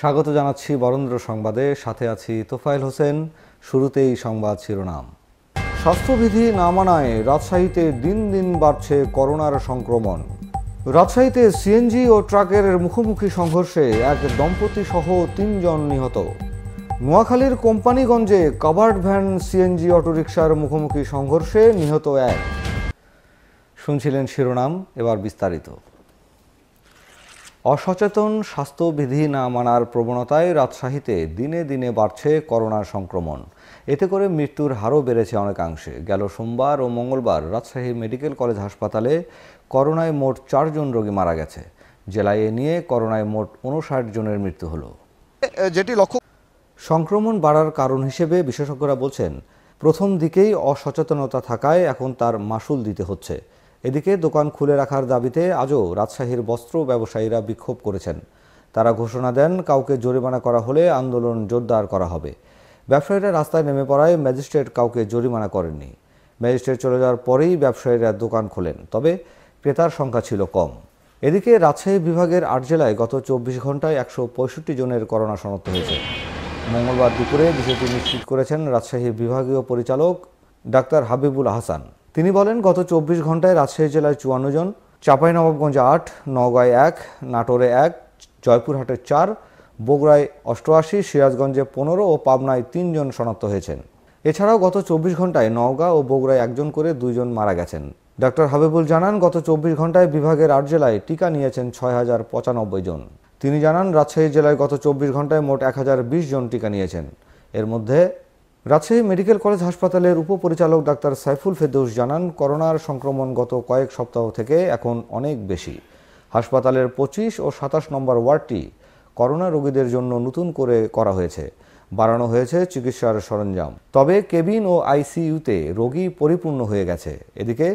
স্বাগত জানাচ্ছি বরেন্দ্র সংবাদে সাথে আছি তোফায়েল হোসেন শুরুতেই সংবাদ শিরোনাম স্বাস্থ্যবিধি না মানায় রাজশাহীতে দিন দিন বাড়ছে করোনার সংক্রমণ রাজশাহীতে সিএনজি ও ট্রাকের মুখোমুখি সংঘর্ষে এক দম্পতি সহ তিনজন নিহত নোয়াখালীর কোম্পানিগঞ্জে কাভার্ড ভ্যান সিএনজি অটোরিকশার মুখোমুখি সংঘর্ষে নিহত এক শুনছিলেন শিরোনাম এবার বিস্তারিত অসচেতন স্বাস্থ্যবিধি না মানার প্রবণতায় রাজশাহীতে দিনে দিনে বাড়ছে করোনা সংক্রমণ এতে করে মৃত্যুর হারও বেড়েছে অনেকাংশে গেল সোমবার ও মঙ্গলবার রাজশাহী মেডিকেল কলেজ হাসপাতালে করোনায় মোট চারজন রোগী মারা গেছে জেলায় এ নিয়ে করোনায় মোট উনষাট জনের মৃত্যু হল যেটি লক্ষ্য সংক্রমণ বাড়ার কারণ হিসেবে বিশেষজ্ঞরা বলছেন প্রথম দিকেই অসচেতনতা থাকায় এখন তার মাসুল দিতে হচ্ছে এদিকে দোকান খুলে রাখার দাবিতে আজও রাজশাহীর বস্ত্র ব্যবসায়ীরা বিক্ষোভ করেছেন তারা ঘোষণা দেন কাউকে জরিমানা করা হলে আন্দোলন জোরদার করা হবে ব্যবসায়ীরা রাস্তায় নেমে পড়ায় ম্যাজিস্ট্রেট কাউকে জরিমানা করেননি ম্যাজিস্ট্রেট চলে যাওয়ার পরেই ব্যবসায়ীরা দোকান খোলেন তবে ক্রেতার সংখ্যা ছিল কম এদিকে রাজশাহী বিভাগের আট জেলায় গত চব্বিশ ঘন্টায় একশো পঁয়ষট্টি জনের করোনা শনাক্ত হয়েছে মঙ্গলবার দুপুরে বিষয়টি নিশ্চিত করেছেন রাজশাহী বিভাগীয় পরিচালক ডাক্তার হাবিবুল হাসান তিনি বলেন গত চব্বিশ ঘন্টায় রাজশাহী জেলায় চুয়ান্ন জন নবাবগঞ্জ আট নওগাঁয় এক নাটোরে এক জয়পুরহাটে চার বগুড়ায় অষ্টআশি সিরাজগঞ্জে পনেরো ও পাবনায় তিনজন শনাক্ত হয়েছেন এছাড়াও গত চব্বিশ ঘন্টায় নওগাঁ ও বগুড়ায় একজন করে দুইজন মারা গেছেন ডক্টর হাবিবুল জানান গত চব্বিশ ঘন্টায় বিভাগের আট জেলায় টিকা নিয়েছেন ছয় হাজার পঁচানব্বই জন তিনি জানান রাজশাহী জেলায় গত চব্বিশ ঘন্টায় মোট এক হাজার বিশ জন টিকা নিয়েছেন এর মধ্যে রাজশাহী মেডিকেল কলেজ হাসপাতালের উপপরিচালক ডাক্তার সাইফুল ফেদৌস জানান করোনার সংক্রমণ গত কয়েক সপ্তাহ থেকে এখন অনেক বেশি হাসপাতালের পঁচিশ ও সাতাশ নম্বর ওয়ার্ডটি করোনা রোগীদের জন্য নতুন করে করা হয়েছে বাড়ানো হয়েছে চিকিৎসার সরঞ্জাম তবে কেবিন ও আইসিইউতে রোগী পরিপূর্ণ হয়ে গেছে এদিকে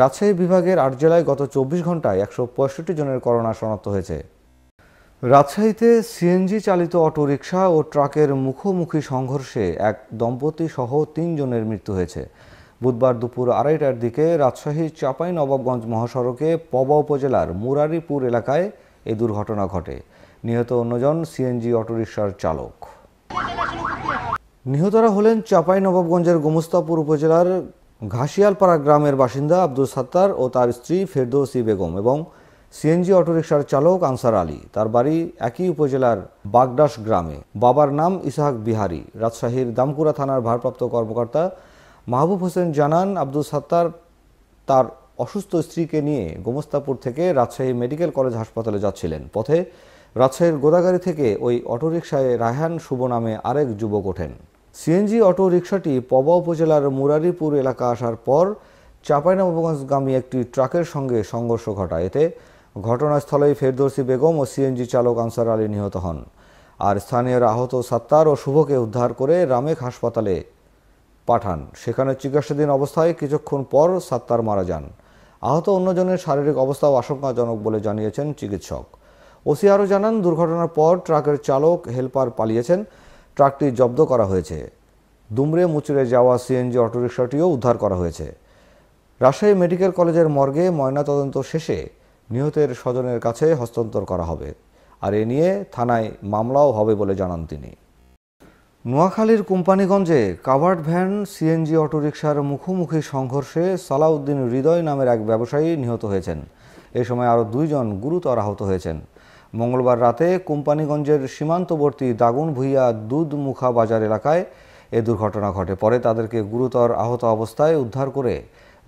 রাজশাহী বিভাগের আট জেলায় গত চব্বিশ ঘন্টায় একশো জনের করোনা শনাক্ত হয়েছে রাজশাহীতে সিএনজি চালিত অটোরিকশা ও ট্রাকের মুখোমুখি সংঘর্ষে এক দম্পতি সহ তিনজনের মৃত্যু হয়েছে বুধবার দুপুর আড়াইটার দিকে রাজশাহীর চাপাই নবাবগঞ্জ মহাসড়কে পবা উপজেলার মুরারিপুর এলাকায় এ দুর্ঘটনা ঘটে নিহত অন্যজন সিএনজি অটোরিকশার চালক নিহতরা হলেন চাপাই নবাবগঞ্জের গোমস্তাপুর উপজেলার ঘাসিয়ালপাড়া গ্রামের বাসিন্দা আব্দুল সাত্তার ও তার স্ত্রী ফেরদৌসি বেগম এবং সিএনজি অটোরিকশার চালক আনসার আলী তার বাড়ি একই উপজেলার বাগডাস গ্রামে বাবার নাম ইসাহাক বিহারি রাজশাহীর দামকুড়া থানার ভারপ্রাপ্ত কর্মকর্তা মাহবুব হোসেন জানান আব্দুল সাত্তার তার অসুস্থ স্ত্রীকে নিয়ে গোমস্তাপুর থেকে রাজশাহী মেডিকেল কলেজ হাসপাতালে যাচ্ছিলেন পথে রাজশাহীর গোদাগাড়ি থেকে ওই অটোরিকশায় রায়হান শুভ নামে আরেক যুবক ওঠেন সিএনজি অটো রিকশাটি পবা উপজেলার মুরারিপুর এলাকা আসার পর চাঁপাইনবাবগঞ্জগামী একটি ট্রাকের সঙ্গে সংঘর্ষ ঘটায় এতে ঘটনাস্থলেই ফেরদৌসি বেগম ও সিএনজি চালক আনসার আলী নিহত হন আর স্থানীয়রা আহত সাত্তার ও শুভকে উদ্ধার করে রামেক হাসপাতালে পাঠান সেখানে চিকিৎসাধীন অবস্থায় কিছুক্ষণ পর সাত্তার মারা যান আহত অন্যজনের শারীরিক অবস্থাও আশঙ্কাজনক বলে জানিয়েছেন চিকিৎসক ওসি আরও জানান দুর্ঘটনার পর ট্রাকের চালক হেলপার পালিয়েছেন ট্রাকটি জব্দ করা হয়েছে দুমড়ে মুচড়ে যাওয়া সিএনজি অটোরিকশাটিও উদ্ধার করা হয়েছে রাজশাহী মেডিকেল কলেজের মর্গে ময়নাতদন্ত শেষে নিহতের স্বজনের কাছে হস্তান্তর করা হবে আর এ নিয়ে থানায় মামলাও হবে বলে জানান তিনি নোয়াখালীর কোম্পানিগঞ্জে কাভার্ড ভ্যান সিএনজি অটোরিকশার মুখোমুখি সংঘর্ষে সালাউদ্দিন হৃদয় নামের এক ব্যবসায়ী নিহত হয়েছেন এ সময় আরও দুইজন গুরুতর আহত হয়েছেন মঙ্গলবার রাতে কোম্পানিগঞ্জের সীমান্তবর্তী দাগুন ভুইয়া দুধমুখা বাজার এলাকায় এ দুর্ঘটনা ঘটে পরে তাদেরকে গুরুতর আহত অবস্থায় উদ্ধার করে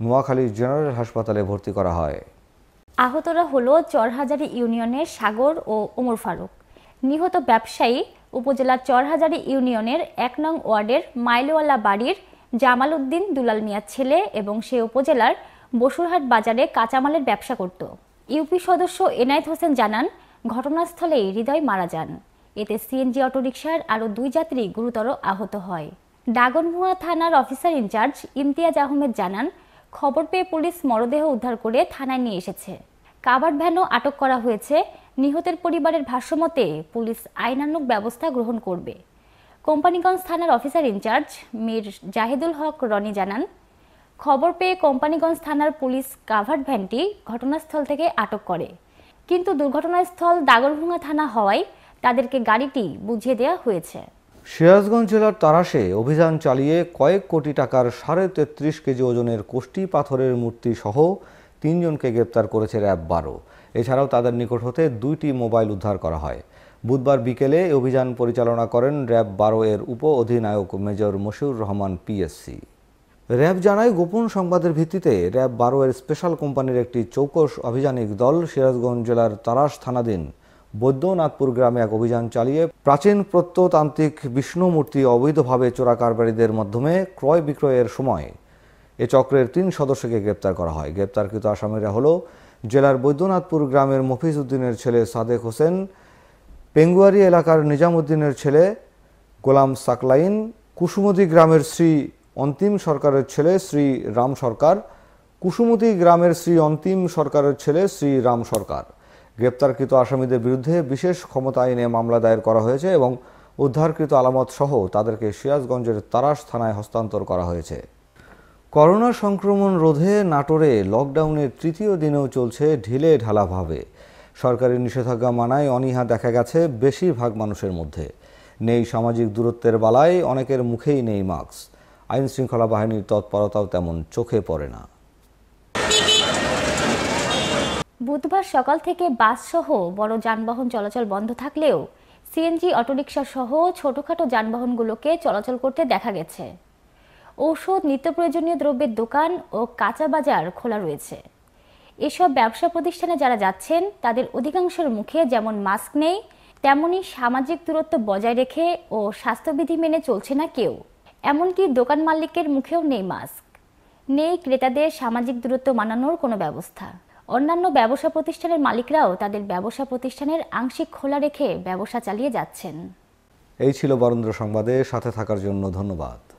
নোয়াখালী জেনারেল হাসপাতালে ভর্তি করা হয় আহতরা হলো চরহাজারি ইউনিয়নের সাগর ও ওমর ফারুক নিহত ব্যবসায়ী উপজেলা চরহাজারি ইউনিয়নের এক নং ওয়ার্ডের মাইলওয়ালা বাড়ির জামাল উদ্দিন দুলাল মিয়ার ছেলে এবং সে উপজেলার বসুরহাট বাজারে কাঁচামালের ব্যবসা করত ইউপি সদস্য এনায়েত হোসেন জানান ঘটনাস্থলেই হৃদয় মারা যান এতে সিএনজি অটোরিকশার আরও দুই যাত্রী গুরুতর আহত হয় ডাগনভুয়া থানার অফিসার ইনচার্জ ইমতিয়াজ আহমেদ জানান খবর পেয়ে পুলিশ মরদেহ উদ্ধার করে থানায় নিয়ে এসেছে কাভার্ড ভ্যানও আটক করা হয়েছে নিহতের পরিবারের ভাষ্যমতে পুলিশ আইনানুক ব্যবস্থা গ্রহণ করবে কোম্পানিগঞ্জ থানার অফিসার ইনচার্জ মীর জাহিদুল হক রনি জানান খবর পেয়ে কোম্পানিগঞ্জ থানার পুলিশ কাভার্ড ভ্যানটি ঘটনাস্থল থেকে আটক করে কিন্তু দুর্ঘটনাস্থল দাগরভুঙা থানা হওয়ায় তাদেরকে গাড়িটি বুঝিয়ে দেওয়া হয়েছে সিরাজগঞ্জ জেলার তারাসে অভিযান চালিয়ে কয়েক কোটি টাকার সাড়ে তেত্রিশ কেজি ওজনের কোষ্টি পাথরের মূর্তি সহ তিনজনকে গ্রেপ্তার করেছে র্যাব বারো এছাড়াও তাদের নিকট হতে দুইটি মোবাইল উদ্ধার করা হয় বুধবার বিকেলে অভিযান পরিচালনা করেন র্যাব বারো এর উপ অধিনায়ক major Moshiur Rahman PSC RAB জানায় গোপন সংবাদের ভিত্তিতে র্যাব বারো এর স্পেশাল কোম্পানির একটি চৌকস অভিযানিক দল সিরাজগঞ্জ জেলার তারাস থানাধীন বৈদ্যনাথপুর গ্রামে এক অভিযান চালিয়ে প্রাচীন প্রত্যতান্ত্রিক বিষ্ণু মূর্তি অবৈধভাবে চোরাকারবারীদের মাধ্যমে ক্রয় বিক্রয়ের সময় এ চক্রের তিন সদস্যকে গ্রেপ্তার করা হয় গ্রেপ্তারকৃত আসামিরা হল জেলার বৈদ্যনাথপুর গ্রামের মফিজ উদ্দিনের ছেলে সাদেক হোসেন পেঙ্গুয়ারি এলাকার নিজামুদ্দিনের ছেলে গোলাম সাকলাইন কুসুমতি গ্রামের শ্রী অন্তিম সরকারের ছেলে শ্রী রাম সরকার কুসুমতি গ্রামের শ্রী অন্তিম সরকারের ছেলে শ্রী রাম সরকার গ্রেপ্তারকৃত আসামিদের বিরুদ্ধে বিশেষ ক্ষমতা আইনে মামলা দায়ের করা হয়েছে এবং উদ্ধারকৃত আলামত সহ তাদেরকে সিরাজগঞ্জের তারাস থানায় হস্তান্তর করা হয়েছে করোনা সংক্রমণ রোধে নাটোরে লকডাউনের তৃতীয় দিনেও চলছে ঢিলে ঢালাভাবে সরকারি নিষেধাজ্ঞা মানায় অনীহা দেখা গেছে বেশিরভাগ মানুষের মধ্যে নেই সামাজিক দূরত্বের বালায় অনেকের মুখেই নেই মাস্ক আইন শৃঙ্খলা বাহিনীর তৎপরতাও তেমন চোখে পড়ে না বুধবার সকাল থেকে বাসসহ বড় যানবাহন চলাচল বন্ধ থাকলেও সিএনজি অটোরিকশা সহ ছোটখাটো যানবাহনগুলোকে চলাচল করতে দেখা গেছে ঔষধ নিত্য প্রয়োজনীয় দ্রব্যের দোকান ও কাঁচা বাজার খোলা রয়েছে এসব ব্যবসা প্রতিষ্ঠানে যারা যাচ্ছেন তাদের অধিকাংশের মুখে যেমন মাস্ক নেই তেমনি সামাজিক দূরত্ব বজায় রেখে ও স্বাস্থ্যবিধি মেনে চলছে না কেউ এমনকি দোকান মালিকের মুখেও নেই মাস্ক নেই ক্রেতাদের সামাজিক দূরত্ব মানানোর কোনো ব্যবস্থা অন্যান্য ব্যবসা প্রতিষ্ঠানের মালিকরাও তাদের ব্যবসা প্রতিষ্ঠানের আংশিক খোলা রেখে ব্যবসা চালিয়ে যাচ্ছেন এই ছিল বরেন্দ্র সংবাদে সাথে থাকার জন্য ধন্যবাদ